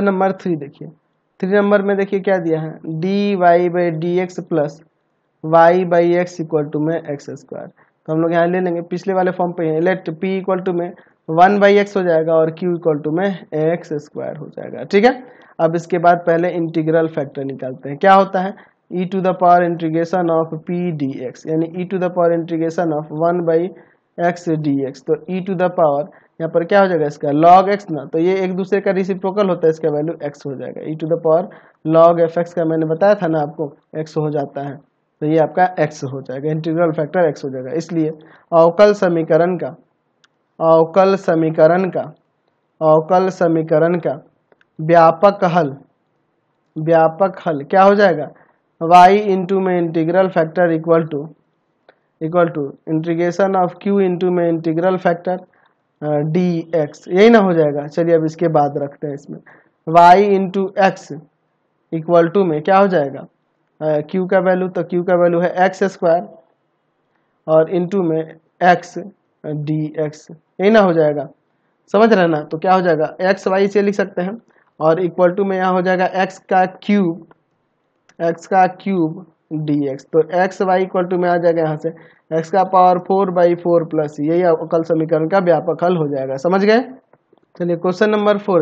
number three देखिए three number में देखिए क्या दिया है d y by d x plus y by x equal to में एक्स स्क्वायर तो हम लोग यहाँ ले लेंगे पिछले वाले फॉर्म पे लेट पी इक्वल टू में वन बाई एक्स हो जाएगा और क्यू इक्वल टू में एक्स स्क्वायर हो जाएगा ठीक है अब इसके बाद पहले इंटीग्रल फैक्टर निकालते हैं क्या होता है e to the power integration of p d x यानी e to the power integration of one by x d x तो ई टू द पावर यहाँ पर क्या हो जाएगा इसका लॉग एक्स ना तो ये एक दूसरे का रिसिप्रोकल होता है इसका वैल्यू एक्स हो जाएगा e to the power log f x का मैंने बताया था ना आपको एक्स हो जाता है तो ये आपका एक्स हो जाएगा इंटीग्रल फैक्टर एक्स हो जाएगा इसलिए अवकल समीकरण का अवकल समीकरण का अवकल समीकरण का व्यापक हल व्यापक हल क्या हो जाएगा y इंटू में integral factor equal to equal to integration of q into में इंटीग्रल फैक्टर डी एक्स यही ना हो जाएगा चलिए अब इसके बाद रखते हैं इसमें y into x equal to में क्या हो जाएगा क्यू uh, का वैल्यू तो क्यू का वैल्यू है एक्स स्क्वायर और इंटू में एक्स डी एक्स यही ना हो जाएगा समझ रहे ना तो क्या हो जाएगा एक्स वाई से लिख सकते हैं और इक्वल टू में यहाँ हो जाएगा एक्स का क्यूब एक्स का क्यूब डी एक्स तो एक्स वाई इक्वल टू में आ जाएगा यहाँ से एक्स का power four by four plus यही अकल समीकरण का व्यापक हल हो जाएगा समझ गए चलिए क्वेश्चन नंबर फोर